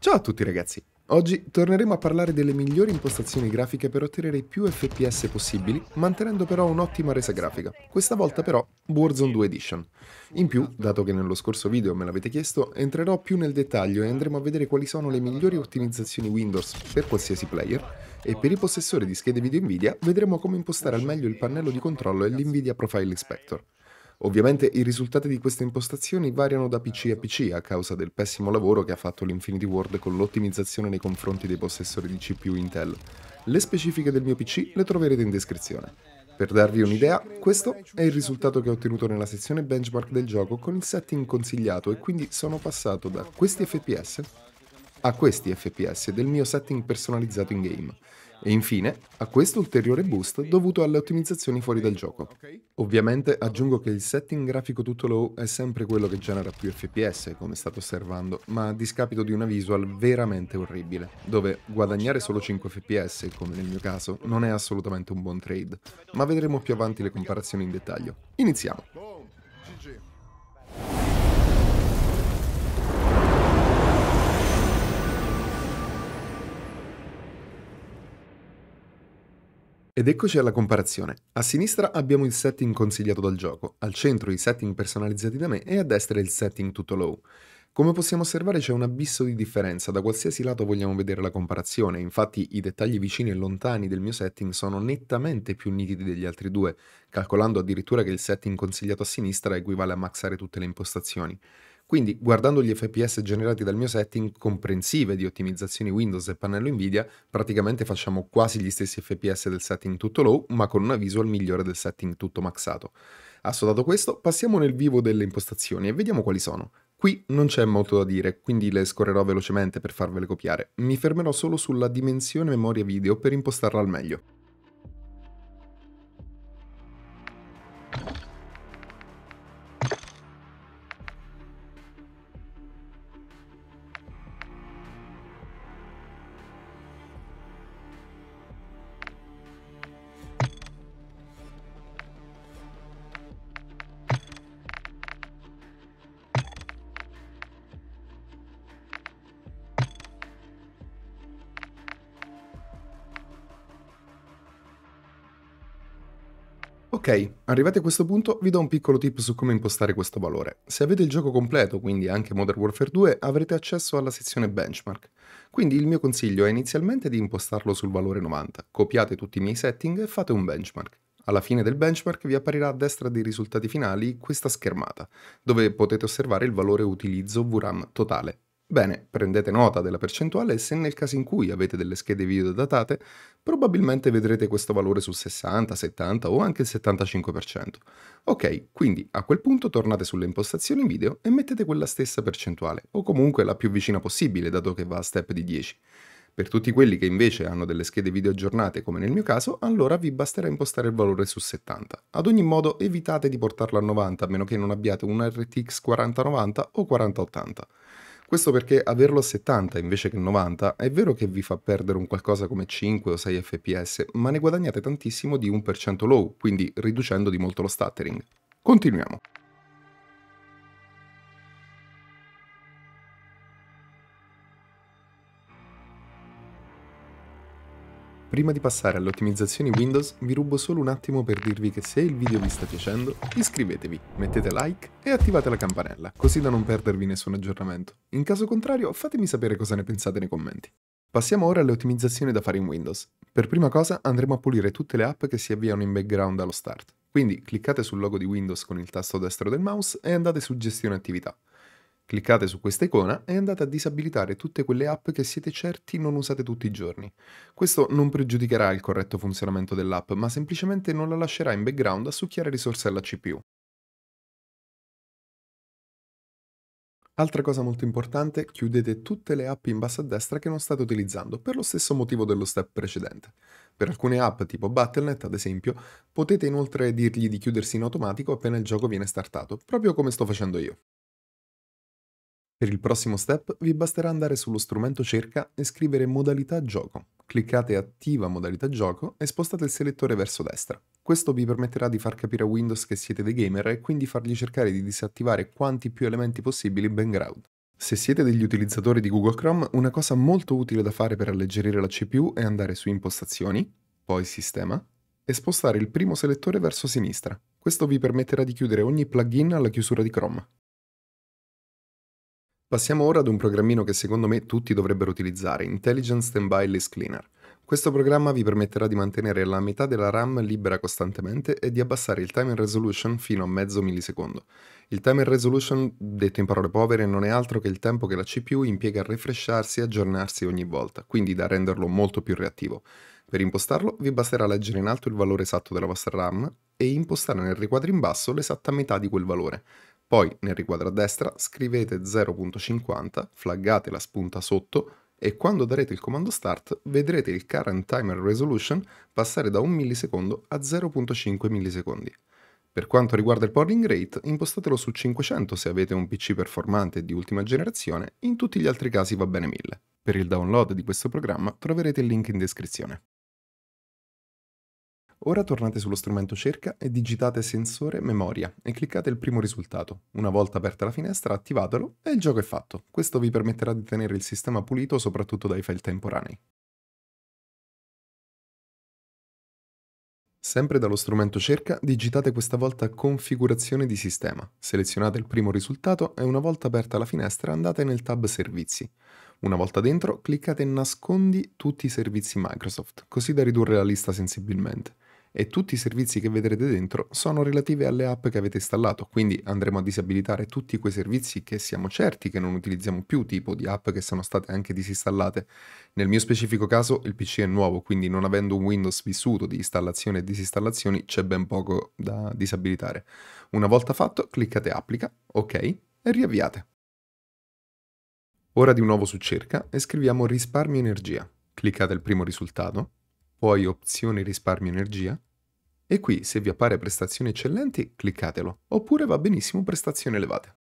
Ciao a tutti ragazzi! Oggi torneremo a parlare delle migliori impostazioni grafiche per ottenere i più FPS possibili, mantenendo però un'ottima resa grafica, questa volta però Warzone 2 Edition. In più, dato che nello scorso video me l'avete chiesto, entrerò più nel dettaglio e andremo a vedere quali sono le migliori ottimizzazioni Windows per qualsiasi player, e per i possessori di schede video Nvidia vedremo come impostare al meglio il pannello di controllo e l'Nvidia Profile Inspector. Ovviamente i risultati di queste impostazioni variano da PC a PC a causa del pessimo lavoro che ha fatto l'Infinity Ward con l'ottimizzazione nei confronti dei possessori di CPU Intel. Le specifiche del mio PC le troverete in descrizione. Per darvi un'idea, questo è il risultato che ho ottenuto nella sezione benchmark del gioco con il setting consigliato e quindi sono passato da questi FPS a questi FPS del mio setting personalizzato in game. E infine a questo ulteriore boost dovuto alle ottimizzazioni fuori dal gioco. Ovviamente aggiungo che il setting grafico tutto low è sempre quello che genera più FPS, come state osservando, ma a discapito di una visual veramente orribile, dove guadagnare solo 5 FPS, come nel mio caso, non è assolutamente un buon trade, ma vedremo più avanti le comparazioni in dettaglio. Iniziamo! Ed eccoci alla comparazione. A sinistra abbiamo il setting consigliato dal gioco, al centro i setting personalizzati da me e a destra il setting tutto low. Come possiamo osservare c'è un abisso di differenza, da qualsiasi lato vogliamo vedere la comparazione, infatti i dettagli vicini e lontani del mio setting sono nettamente più nitidi degli altri due, calcolando addirittura che il setting consigliato a sinistra equivale a maxare tutte le impostazioni. Quindi, guardando gli FPS generati dal mio setting, comprensive di ottimizzazioni Windows e pannello Nvidia, praticamente facciamo quasi gli stessi FPS del setting tutto low, ma con una visual migliore del setting tutto maxato. Assodato questo, passiamo nel vivo delle impostazioni e vediamo quali sono. Qui non c'è molto da dire, quindi le scorrerò velocemente per farvele copiare. Mi fermerò solo sulla dimensione memoria video per impostarla al meglio. Ok, arrivati a questo punto vi do un piccolo tip su come impostare questo valore. Se avete il gioco completo, quindi anche Modern Warfare 2, avrete accesso alla sezione benchmark. Quindi il mio consiglio è inizialmente di impostarlo sul valore 90, copiate tutti i miei setting e fate un benchmark. Alla fine del benchmark vi apparirà a destra dei risultati finali questa schermata, dove potete osservare il valore utilizzo VRAM totale, Bene, prendete nota della percentuale e se nel caso in cui avete delle schede video datate, probabilmente vedrete questo valore sul 60, 70 o anche il 75%. Ok, quindi a quel punto tornate sulle impostazioni video e mettete quella stessa percentuale, o comunque la più vicina possibile dato che va a step di 10. Per tutti quelli che invece hanno delle schede video aggiornate come nel mio caso, allora vi basterà impostare il valore su 70. Ad ogni modo evitate di portarlo a 90 a meno che non abbiate una RTX 4090 o 4080. Questo perché averlo a 70 invece che 90 è vero che vi fa perdere un qualcosa come 5 o 6 fps, ma ne guadagnate tantissimo di 1% low, quindi riducendo di molto lo stuttering. Continuiamo. Prima di passare alle ottimizzazioni Windows vi rubo solo un attimo per dirvi che se il video vi sta piacendo iscrivetevi, mettete like e attivate la campanella così da non perdervi nessun aggiornamento. In caso contrario fatemi sapere cosa ne pensate nei commenti. Passiamo ora alle ottimizzazioni da fare in Windows. Per prima cosa andremo a pulire tutte le app che si avviano in background allo start. Quindi cliccate sul logo di Windows con il tasto destro del mouse e andate su gestione attività. Cliccate su questa icona e andate a disabilitare tutte quelle app che siete certi non usate tutti i giorni. Questo non pregiudicherà il corretto funzionamento dell'app, ma semplicemente non la lascerà in background a succhiare risorse alla CPU. Altra cosa molto importante, chiudete tutte le app in basso a destra che non state utilizzando, per lo stesso motivo dello step precedente. Per alcune app, tipo Battle.net ad esempio, potete inoltre dirgli di chiudersi in automatico appena il gioco viene startato, proprio come sto facendo io. Per il prossimo step vi basterà andare sullo strumento cerca e scrivere modalità gioco. Cliccate attiva modalità gioco e spostate il selettore verso destra. Questo vi permetterà di far capire a Windows che siete dei gamer e quindi fargli cercare di disattivare quanti più elementi possibili ben background. Se siete degli utilizzatori di Google Chrome, una cosa molto utile da fare per alleggerire la CPU è andare su impostazioni, poi sistema, e spostare il primo selettore verso sinistra. Questo vi permetterà di chiudere ogni plugin alla chiusura di Chrome. Passiamo ora ad un programmino che secondo me tutti dovrebbero utilizzare, Intelligent Standby List Cleaner. Questo programma vi permetterà di mantenere la metà della RAM libera costantemente e di abbassare il time resolution fino a mezzo millisecondo. Il time resolution, detto in parole povere, non è altro che il tempo che la CPU impiega a refrescarsi e aggiornarsi ogni volta, quindi da renderlo molto più reattivo. Per impostarlo vi basterà leggere in alto il valore esatto della vostra RAM e impostare nel riquadro in basso l'esatta metà di quel valore. Poi nel riquadro a destra scrivete 0.50, flaggate la spunta sotto e quando darete il comando start vedrete il current timer resolution passare da 1 millisecondo a 0.5 millisecondi. Per quanto riguarda il polling rate, impostatelo su 500 se avete un PC performante di ultima generazione, in tutti gli altri casi va bene 1000. Per il download di questo programma troverete il link in descrizione. Ora tornate sullo strumento cerca e digitate sensore memoria e cliccate il primo risultato. Una volta aperta la finestra attivatelo e il gioco è fatto. Questo vi permetterà di tenere il sistema pulito soprattutto dai file temporanei. Sempre dallo strumento cerca digitate questa volta configurazione di sistema, selezionate il primo risultato e una volta aperta la finestra andate nel tab servizi. Una volta dentro cliccate nascondi tutti i servizi Microsoft, così da ridurre la lista sensibilmente e tutti i servizi che vedrete dentro sono relative alle app che avete installato, quindi andremo a disabilitare tutti quei servizi che siamo certi che non utilizziamo più, tipo di app che sono state anche disinstallate. Nel mio specifico caso il PC è nuovo, quindi non avendo un Windows vissuto di installazione e disinstallazioni c'è ben poco da disabilitare. Una volta fatto cliccate applica, ok e riavviate. Ora di nuovo su cerca e scriviamo risparmio energia. Cliccate il primo risultato poi opzioni risparmio energia, e qui se vi appare prestazioni eccellenti cliccatelo, oppure va benissimo prestazioni elevate.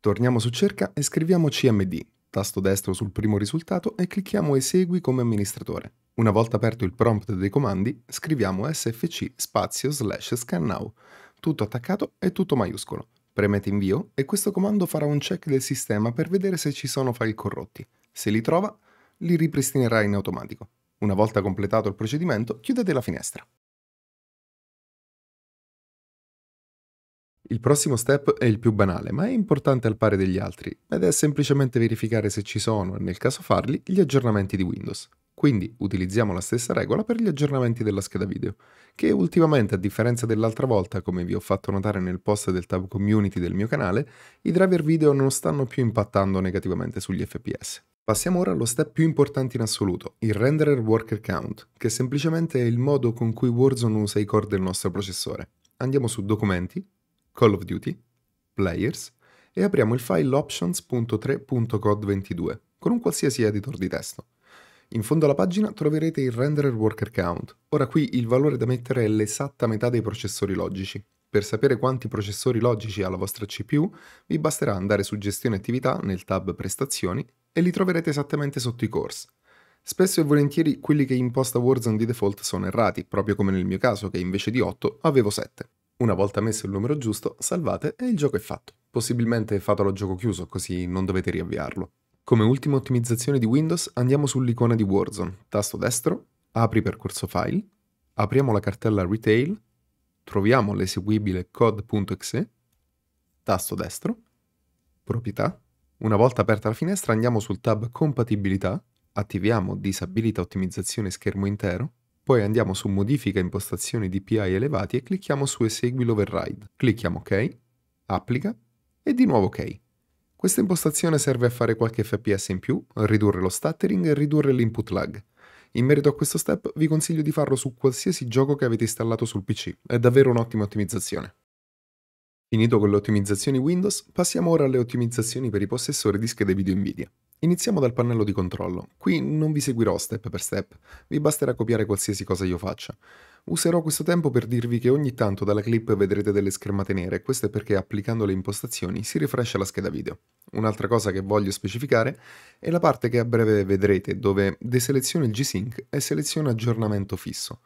Torniamo su cerca e scriviamo CMD, tasto destro sul primo risultato e clicchiamo esegui come amministratore. Una volta aperto il prompt dei comandi, scriviamo sfc spazio slash scan now, tutto attaccato e tutto maiuscolo. Premete invio e questo comando farà un check del sistema per vedere se ci sono file corrotti. Se li trova, li ripristinerà in automatico. Una volta completato il procedimento, chiudete la finestra. Il prossimo step è il più banale, ma è importante al pari degli altri, ed è semplicemente verificare se ci sono, e nel caso farli, gli aggiornamenti di Windows. Quindi utilizziamo la stessa regola per gli aggiornamenti della scheda video, che ultimamente, a differenza dell'altra volta, come vi ho fatto notare nel post del tab community del mio canale, i driver video non stanno più impattando negativamente sugli FPS. Passiamo ora allo step più importante in assoluto, il renderer worker count, che semplicemente è il modo con cui Warzone usa i core del nostro processore. Andiamo su Documenti, Call of Duty, Players e apriamo il file options.3.code22 con un qualsiasi editor di testo. In fondo alla pagina troverete il renderer worker count. Ora qui il valore da mettere è l'esatta metà dei processori logici. Per sapere quanti processori logici ha la vostra CPU, vi basterà andare su Gestione attività nel tab Prestazioni e li troverete esattamente sotto i course. Spesso e volentieri quelli che imposta Warzone di default sono errati, proprio come nel mio caso che invece di 8 avevo 7. Una volta messo il numero giusto, salvate e il gioco è fatto. Possibilmente fatelo a gioco chiuso, così non dovete riavviarlo. Come ultima ottimizzazione di Windows andiamo sull'icona di Warzone, tasto destro, apri percorso file, apriamo la cartella retail, troviamo l'eseguibile code.exe, tasto destro, proprietà, una volta aperta la finestra andiamo sul tab Compatibilità, attiviamo Disabilita ottimizzazione schermo intero, poi andiamo su Modifica impostazioni DPI elevati e clicchiamo su Esegui l'override. Clicchiamo OK, Applica e di nuovo OK. Questa impostazione serve a fare qualche FPS in più, ridurre lo stuttering e ridurre l'input lag. In merito a questo step vi consiglio di farlo su qualsiasi gioco che avete installato sul PC, è davvero un'ottima ottimizzazione. Finito con le ottimizzazioni Windows, passiamo ora alle ottimizzazioni per i possessori di schede video Nvidia. Iniziamo dal pannello di controllo. Qui non vi seguirò step per step, vi basterà copiare qualsiasi cosa io faccia. Userò questo tempo per dirvi che ogni tanto dalla clip vedrete delle schermate nere, questo è perché applicando le impostazioni si rifrescia la scheda video. Un'altra cosa che voglio specificare è la parte che a breve vedrete dove deseleziono il G-Sync e seleziono aggiornamento fisso.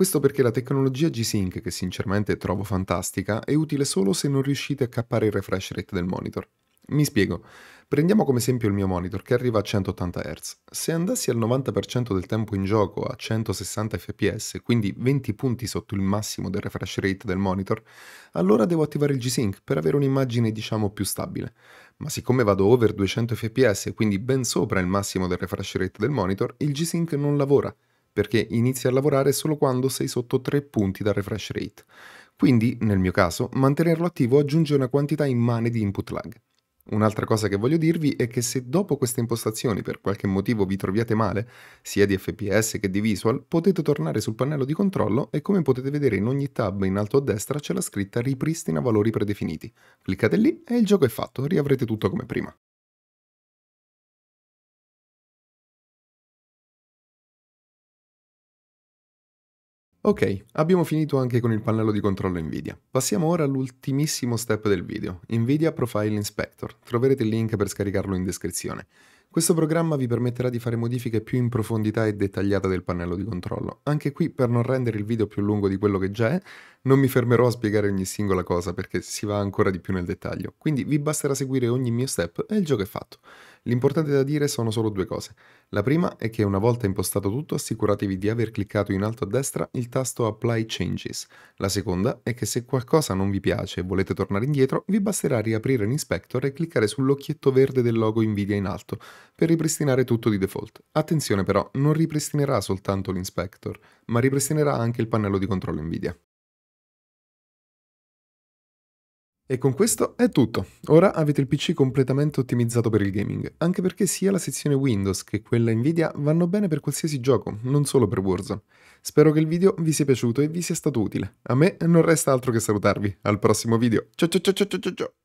Questo perché la tecnologia G-Sync, che sinceramente trovo fantastica, è utile solo se non riuscite a cappare il refresh rate del monitor. Mi spiego. Prendiamo come esempio il mio monitor che arriva a 180 Hz. Se andassi al 90% del tempo in gioco a 160 fps, quindi 20 punti sotto il massimo del refresh rate del monitor, allora devo attivare il G-Sync per avere un'immagine diciamo più stabile. Ma siccome vado over 200 fps, quindi ben sopra il massimo del refresh rate del monitor, il G-Sync non lavora perché inizi a lavorare solo quando sei sotto 3 punti da refresh rate. Quindi, nel mio caso, mantenerlo attivo aggiunge una quantità immane di input lag. Un'altra cosa che voglio dirvi è che se dopo queste impostazioni per qualche motivo vi troviate male, sia di FPS che di visual, potete tornare sul pannello di controllo e come potete vedere in ogni tab in alto a destra c'è la scritta ripristina valori predefiniti. Cliccate lì e il gioco è fatto, riavrete tutto come prima. Ok, abbiamo finito anche con il pannello di controllo NVIDIA. Passiamo ora all'ultimissimo step del video, NVIDIA Profile Inspector. Troverete il link per scaricarlo in descrizione. Questo programma vi permetterà di fare modifiche più in profondità e dettagliate del pannello di controllo. Anche qui, per non rendere il video più lungo di quello che già è, non mi fermerò a spiegare ogni singola cosa perché si va ancora di più nel dettaglio, quindi vi basterà seguire ogni mio step e il gioco è fatto. L'importante da dire sono solo due cose. La prima è che una volta impostato tutto assicuratevi di aver cliccato in alto a destra il tasto Apply Changes. La seconda è che se qualcosa non vi piace e volete tornare indietro, vi basterà riaprire l'inspector e cliccare sull'occhietto verde del logo Nvidia in alto per ripristinare tutto di default. Attenzione però, non ripristinerà soltanto l'inspector, ma ripristinerà anche il pannello di controllo Nvidia. E con questo è tutto. Ora avete il PC completamente ottimizzato per il gaming, anche perché sia la sezione Windows che quella Nvidia vanno bene per qualsiasi gioco, non solo per Warzone. Spero che il video vi sia piaciuto e vi sia stato utile. A me non resta altro che salutarvi. Al prossimo video. Ciao ciao ciao ciao ciao ciao.